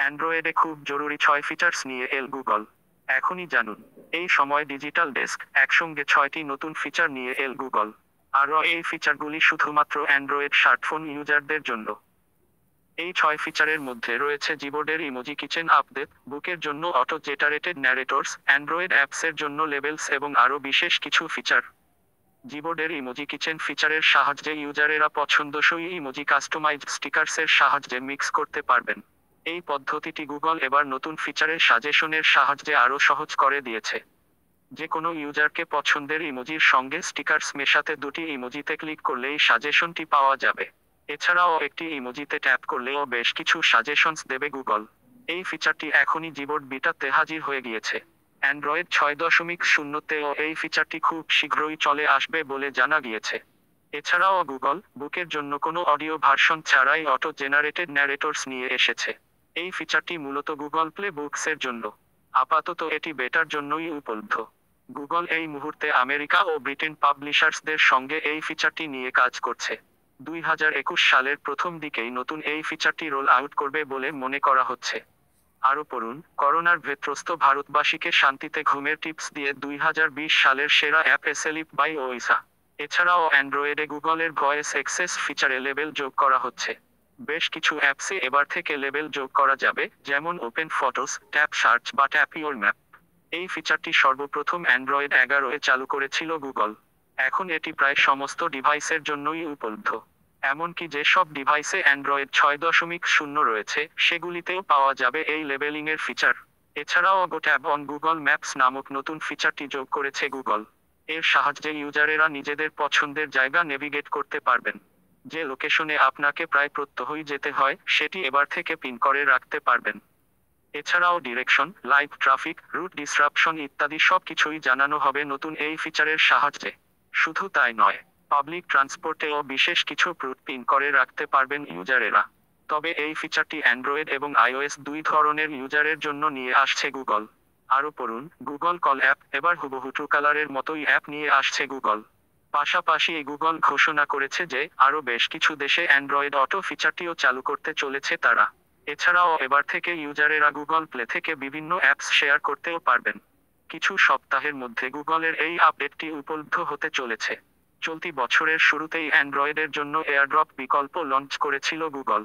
অ্যান্ড্রয়েডে খুব জরুরি ছয় ফিচার্স নিয়ে এল গুগল এখনই জানুন এই সময় ডিজিটাল ডেস্ক একসঙ্গে ছয়টি নতুন ফিচার নিয়ে এল গুগল আরও এই ফিচারগুলি শুধুমাত্র অ্যান্ড্রয়েড স্মার্টফোন ইউজারদের জন্য এই ছয় ফিচারের মধ্যে রয়েছে জিবোর্ডের ইমোজি কিচেন আপডেট বুকের জন্য অটো জেটারেটেড ন্যারেটোর্স অ্যান্ড্রয়েড অ্যাপসের জন্য লেভেলস এবং আরও বিশেষ কিছু ফিচার জিবোর্ডের ইমোজি কিচেন ফিচারের সাহায্যে ইউজারেরা পছন্দসই ইমোজি কাস্টমাইজ স্টিকার্সের সাহায্যে মিক্স করতে পারবেন এই পদ্ধতিটি গুগল এবার নতুন ফিচারের সাজেশনের সাহায্যে আরও সহজ করে দিয়েছে যে কোনো ইউজারকে পছন্দের ইমোজির সঙ্গে স্টিকার্স মেশাতে দুটি ইমোজিতে ক্লিক করলেই সাজেশনটি পাওয়া যাবে এছাড়াও একটি ইমোজিতে ট্যাপ করলেও বেশ কিছু সাজেশনস দেবে গুগল এই ফিচারটি এখনই জীবন বিটাতে হাজির হয়ে গিয়েছে অ্যান্ড্রয়েড ছয় দশমিক শূন্যতেও এই ফিচারটি খুব শীঘ্রই চলে আসবে বলে জানা গিয়েছে এছাড়াও গুগল বুকের জন্য কোনো অডিও ভার্সন ছাড়াই অটো জেনারেটেড ন্যারেটরস নিয়ে এসেছে এই ফিচারটি মূলত গুগল প্লে বুকসের জন্য আপাতত এটি বেটার জন্যই উপলব্ধ গুগল এই মুহূর্তে আমেরিকা ও ব্রিটেন পাবলিশার্সদের সঙ্গে এই ফিচারটি নিয়ে কাজ করছে দুই সালের প্রথম দিকেই নতুন এই ফিচারটি রোল আউট করবে বলে মনে করা হচ্ছে আরও পড়ুন করোনার ভেত্রস্ত ভারতবাসীকে শান্তিতে ঘুমের টিপস দিয়ে দুই সালের সেরা অ্যাপ এসেলিপ বাই ওইসা এছাড়াও অ্যান্ড্রয়েডে গুগলের ভয়েস এক্সেস ফিচারে লেবেল যোগ করা হচ্ছে বেশ কিছু অ্যাপসে এবার থেকে লেবেল যোগ করা যাবে যেমন ওপেন ফটোস ট্যাপ সার্চ বা ট্যাপ ইউর ম্যাপ এই ফিচারটি সর্বপ্রথম অ্যান্ড্রয়েড এগারোয় চালু করেছিল গুগল এখন এটি প্রায় সমস্ত ডিভাইসের জন্যই উপলব্ধ এমনকি যেসব ডিভাইসে অ্যান্ড্রয়েড ছয় দশমিক শূন্য রয়েছে সেগুলিতেও পাওয়া যাবে এই লেবেলিংয়ের ফিচার এছাড়াও অগো ট্যাব অন গুগল ম্যাপস নামক নতুন ফিচারটি যোগ করেছে গুগল এর সাহায্যে ইউজারেরা নিজেদের পছন্দের জায়গা নেভিগেট করতে পারবেন যে লোকেশনে আপনাকে প্রায় প্রত্যহই যেতে হয় সেটি এবার থেকে পিন করে রাখতে পারবেন এছাড়াও direction live traffic route disruption ইত্যাদি সব কিছুই জানানো হবে নতুন এই ফিচারের সাহায্যে শুধু তাই নয় পাবলিক ট্রান্সপোর্টেও বিশেষ কিছু রুট পিন করে রাখতে পারবেন ইউজারেরা তবে এই ফিচারটি অ্যান্ড্রয়েড এবং আইওএস দুই ধরনের ইউজারের জন্য নিয়ে আসছে গুগল আরও পড়ুন গুগল কল অ্যাপ এবার হুবহু কালারের মতোই অ্যাপ নিয়ে আসছে গুগল পাশাপাশি গুগল ঘোষণা করেছে যে আরও বেশ কিছু দেশে অ্যান্ড্রয়েড অটো ফিচারটিও চালু করতে চলেছে তারা এছাড়াও এবার থেকে ইউজারেরা গুগল প্লে থেকে বিভিন্ন অ্যাপস শেয়ার করতেও পারবেন কিছু সপ্তাহের মধ্যে গুগলের এই আপডেটটি উপলব্ধ হতে চলেছে চলতি বছরের শুরুতেই অ্যান্ড্রয়েডের জন্য এয়ারড্রপ বিকল্প লঞ্চ করেছিল গুগল